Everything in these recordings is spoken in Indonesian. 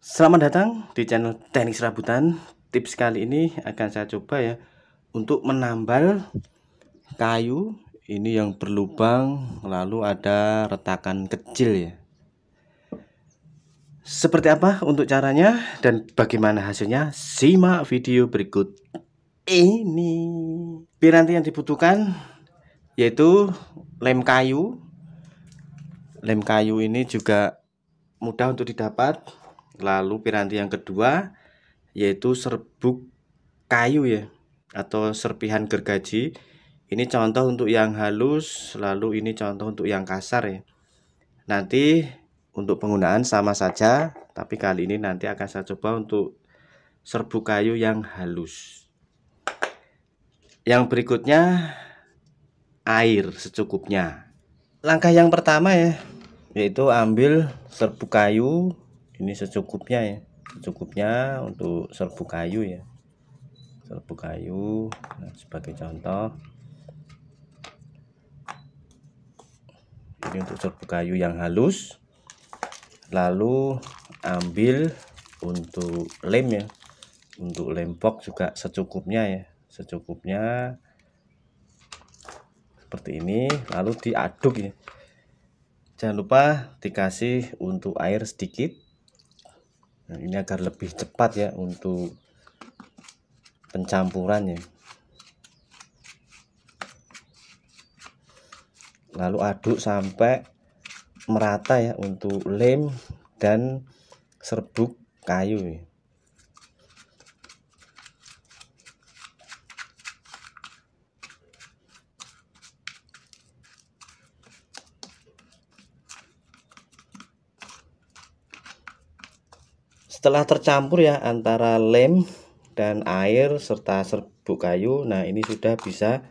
Selamat datang di channel Teknik Serabutan. Tips kali ini akan saya coba ya untuk menambal kayu ini yang berlubang lalu ada retakan kecil ya. Seperti apa untuk caranya dan bagaimana hasilnya? Simak video berikut ini. Piranti yang dibutuhkan yaitu lem kayu. Lem kayu ini juga mudah untuk didapat Lalu piranti yang kedua yaitu serbuk kayu ya atau serpihan gergaji. Ini contoh untuk yang halus, lalu ini contoh untuk yang kasar ya. Nanti untuk penggunaan sama saja, tapi kali ini nanti akan saya coba untuk serbuk kayu yang halus. Yang berikutnya air secukupnya. Langkah yang pertama ya, yaitu ambil serbuk kayu ini secukupnya ya secukupnya untuk serbuk kayu ya serbuk kayu nah, sebagai contoh ini untuk serbuk kayu yang halus lalu ambil untuk lem ya untuk lempok juga secukupnya ya secukupnya seperti ini lalu diaduk ya jangan lupa dikasih untuk air sedikit nah, ini agar lebih cepat ya untuk pencampurannya lalu aduk sampai merata ya untuk lem dan serbuk kayu ya. setelah tercampur ya antara lem dan air serta serbuk kayu nah ini sudah bisa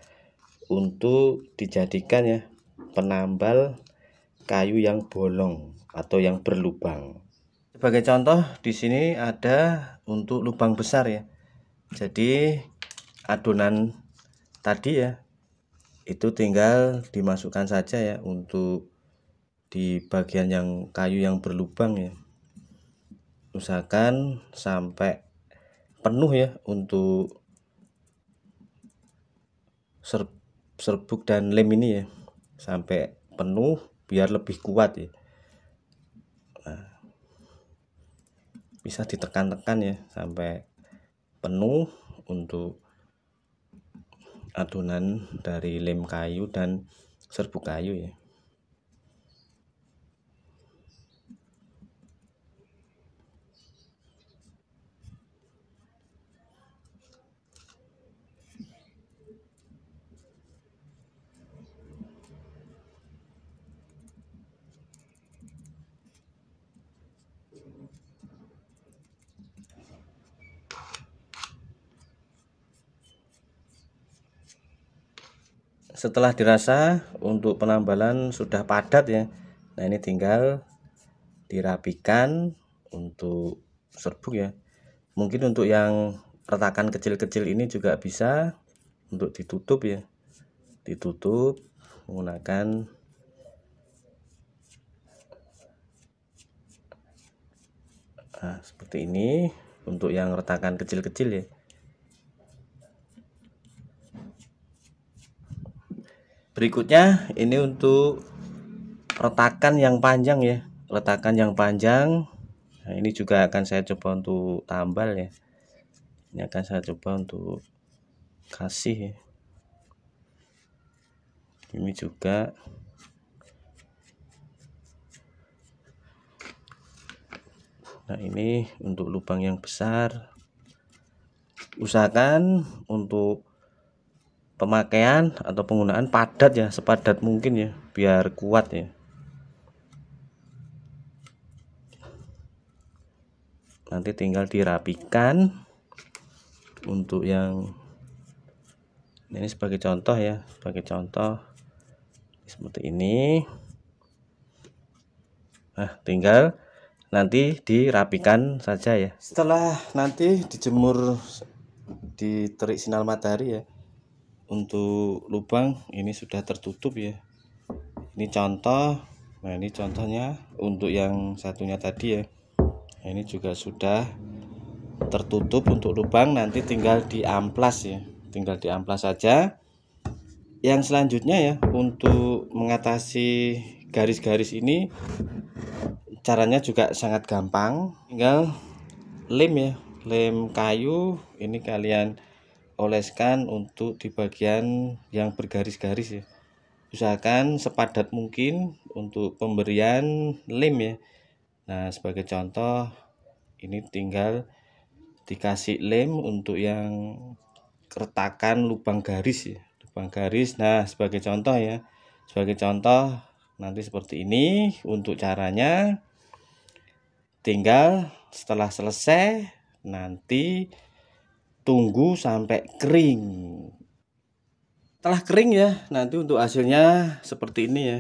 untuk dijadikan ya penambal kayu yang bolong atau yang berlubang sebagai contoh di sini ada untuk lubang besar ya jadi adonan tadi ya itu tinggal dimasukkan saja ya untuk di bagian yang kayu yang berlubang ya usahakan sampai penuh ya untuk serbuk dan lem ini ya sampai penuh biar lebih kuat ya nah, bisa ditekan-tekan ya sampai penuh untuk adonan dari lem kayu dan serbuk kayu ya setelah dirasa untuk penambalan sudah padat ya nah ini tinggal dirapikan untuk serbuk ya mungkin untuk yang retakan kecil-kecil ini juga bisa untuk ditutup ya ditutup menggunakan nah, seperti ini untuk yang retakan kecil-kecil ya berikutnya ini untuk retakan yang panjang ya retakan yang panjang nah, ini juga akan saya coba untuk tambal ya ini akan saya coba untuk kasih ya. ini juga nah ini untuk lubang yang besar usahakan untuk pemakaian atau penggunaan padat ya sepadat mungkin ya biar kuat ya nanti tinggal dirapikan untuk yang ini sebagai contoh ya sebagai contoh seperti ini nah tinggal nanti dirapikan saja ya setelah nanti dijemur di terik sinar matahari ya untuk lubang ini sudah tertutup ya ini contoh nah ini contohnya untuk yang satunya tadi ya nah, ini juga sudah tertutup untuk lubang nanti tinggal diamplas ya tinggal diamplas saja yang selanjutnya ya untuk mengatasi garis-garis ini caranya juga sangat gampang tinggal lem ya lem kayu ini kalian oleskan untuk di bagian yang bergaris-garis ya usahakan sepadat mungkin untuk pemberian lem ya nah sebagai contoh ini tinggal dikasih lem untuk yang keretakan lubang garis ya lubang garis nah sebagai contoh ya sebagai contoh nanti seperti ini untuk caranya tinggal setelah selesai nanti tunggu sampai kering telah kering ya nanti untuk hasilnya seperti ini ya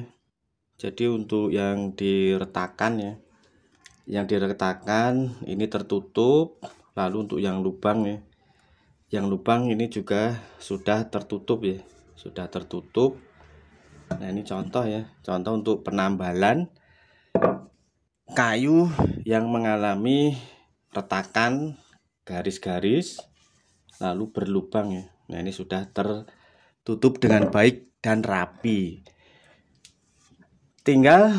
jadi untuk yang diretakan ya yang diretakan ini tertutup lalu untuk yang lubang ya yang lubang ini juga sudah tertutup ya sudah tertutup nah ini contoh ya contoh untuk penambalan kayu yang mengalami retakan garis-garis lalu berlubang ya nah ini sudah tertutup dengan baik dan rapi tinggal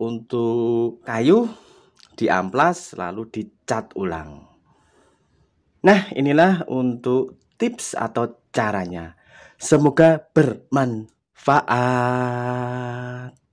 untuk kayu diamplas lalu dicat ulang nah inilah untuk tips atau caranya semoga bermanfaat